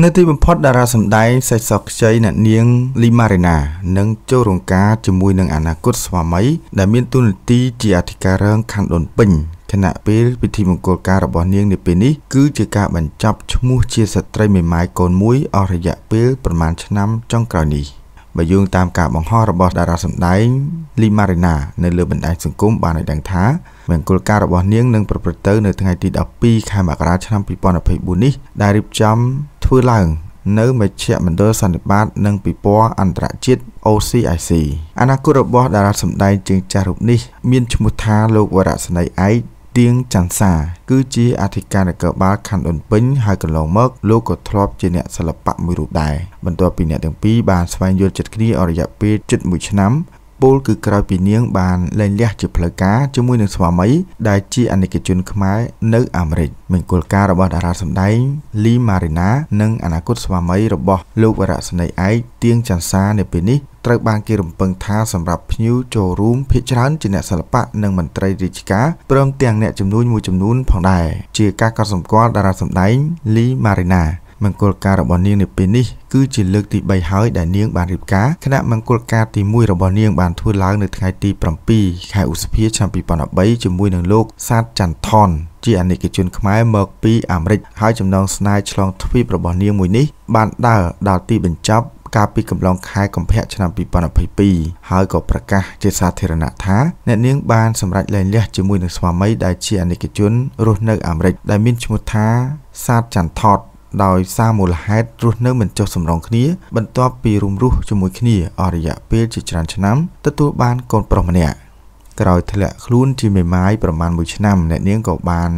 នៅទីបំផុតតារាសម្ដែងសេចសខ្ចីអ្នកនាងលីម៉ារេណានឹងចូលរងការជាមួយនឹងអនាគតស្វាមី ដែលមានទូនាទីជាអធិការរងខណ្ឌដូនពេញខណៈពេលពិធីមង្គលការរបស់នាងនាពេលនេះគឺជាការបញ្ចប់ឈ្មោះជាស្ត្រីមេម៉ាយកូនមួយអស់រយៈពេលប្រមាណឆ្នាំចុងក្រោយនេះបើយោងតាមការបង្ហោះរបស់តារាសម្ដែងលីម៉ារីណានៅលើបណ្ដាញសង្គមបានឲ្យដឹងថាមង្គលការរបស់នាងនឹងប្រព្រឹត្តទៅនៅថ្ងៃទី12ខែមករាឆ្នាំ2024នេះដែលរៀបចំធ្វើឡើង នៅមជ្ឈមណ្ឌលសន្និបាតនិងពិព័រណ៍អន្តរជាតិ OCIC អនាគតរបស់តារាសម្ដែងជើងចាស់រូបនេះមានឈ្មោះថាលោកវរៈស្នៃឯកទៀងចន្ទសា គឺជាអធិការនគរបាលខណ្ឌដូនពេញហើយកន្លងមកលោកក៏ធ្លាប់ជាអ្នកសិល្បៈមួយរូបដែរបន្ទាប់ពីអ្នកទាំងពីរបានស្វែងយល់ចិត្តគ្នាអររយៈពេលជិត1ឆ្នាំពូលគឺក្រោយពីនាងបានលែងលះជាផ្លូវការជាមួយនឹងស្វាមីដែលជាអនិកជនខ្មែរនៅអាមេរិកមង្គលការរបស់តារាសម្ដែងលីម៉ារីណានិងអនាគតស្វាមីរបស់លោកវរៈសេនីឯកទៀងចន្ទសានៅពេលនេះត្រូវបានគេរំពឹងថាសម្រាប់ភ្ញៀវចូលរួមភាគច្រើនជាអ្នកសិល្បៈនិងមន្ត្រីរាជការព្រមទាំងអ្នកជំនួញមួយចំនួនផងដែរជាការកត់សម្គាល់តារាសម្ដែងលីម៉ារីណាមង្គលការរបស់នាងនៅពេលនេះគឺជាលើកទី3ហើយដែលនាងបានរៀបការខណៈមង្គលការទី1របស់នាងបានធ្វើឡើងនៅថ្ងៃទី7ខែឧសភាឆ្នាំ2013ជាមួយនឹងលោកសាទចន្ទថនជាអាណិកជនខ្មែរមកពីអាមេរិកហើយចំណងស្នេហ៍ឆ្លងទ្វីបរបស់នាងមួយនេះបានដើរដល់ទីបញ្ចប់កាលពីកំឡុងខែកុម្ភៈឆ្នាំ2022ហើយក៏ប្រកាសជាសាធារណៈថាអ្នកនាងបានសម្រេចលែងលះជាមួយនឹងស្វាមីដែលជាអាណិកជនរស់នៅអាមេរិកដែលមានឈ្មោះថាសាទចន្ទថតដោយសារមូលហេតុរស់នៅមិនចុះសម្រុងគ្នា បន្ទាប់ពីរំរុះជាមួយគ្នាអស់រយៈពេលជាច្រើនឆ្នាំទទួលបានកូនប្រុសម្នាក់ក្រោយធ្លាក់ខ្លួនជាមេម៉ាយប្រមាណ1ឆ្នាំអ្នកនាងក៏បាន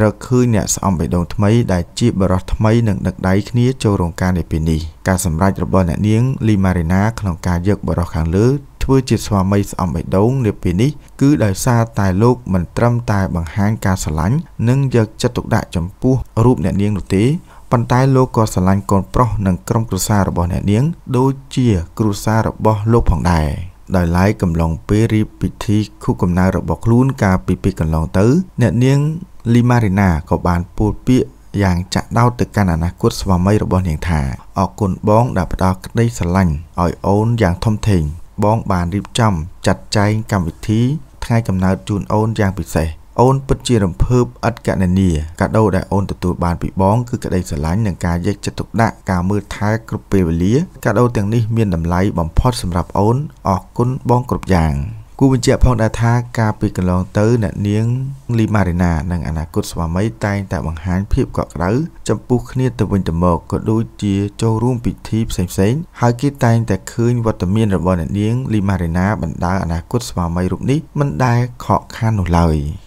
រកឃើញអ្នកស្អំបេះដូងថ្មី ដែលជាបរិសថ្មីនឹងដឹកដៃគ្នាចូលរោងការនៅពេលនេះការសម្រេចរបស់អ្នកនាង លីម៉ារីណា ក្នុងការយកបរិសខាងលើធ្វើជាស្វាមី ស្អំបេះដូងនៅពេលនេះ គឺដោយសារតែលោកមិនត្រឹមតែ បង្ហាញការស្រឡាញ់និងយកចិត្តទុកដាក់ចំពោះរូបអ្នកនាងនោះទេប៉ុន្តែលោកក៏ស្រឡាញ់កូនប្រុសនិងក្រុមគ្រួសាររបស់អ្នកនាង ដូចជាគ្រួសាររបស់លោកផងដែរដោយឡែកកំឡុងពេលរៀបពិធីខួបកំណើតរបស់ខ្លួនកាលពីពេលកន្លងទៅអ្នកនាងលីម៉ារីណាក៏បានពោលពាក្យយ៉ាងចាក់ដោតទៅកាន់អនាគតស្វាមីរបស់នាងថាអរគុណបងដែលផ្ដល់ក្តីស្រឡាញ់ឲ្យអូនយ៉ាងធំធេង បងបានរៀបចំចាត់ចែងកម្មវិធីថ្ងៃកំណើតជូនអូនយ៉ាងពិសេសអូនពិតជារំភើបឥតកណនាកាដូដែលអូនទទួលបានពីបងគឺក្តីស្រឡាញ់និងការយកចិត្តទុកដាក់ការមើលថែគ្រប់ពេលវេលាកាដូទាំងនេះមានតម្លៃបំផុតសម្រាប់អូនអរគុណបងគ្រប់យ៉ាងគូបញ្ជាក់ផងដែរថាការពីកន្លងទៅអ្នកនាងលីម៉ារីណានិងអនាគតស្វាមីតែងតែបង្ហាញភាពកក់ក្ដៅចំពោះគ្នាទៅវិញទៅមកក៏ដូចជាចូលរួមពិធីផ្សេងៗហើយគេតែងតែឃើញវត្តមានរបស់អ្នកនាងលីម៉ារីណាបណ្ដាអនាគតស្វាមីរូបនេះមិនដែលខកខាននោះឡើយ។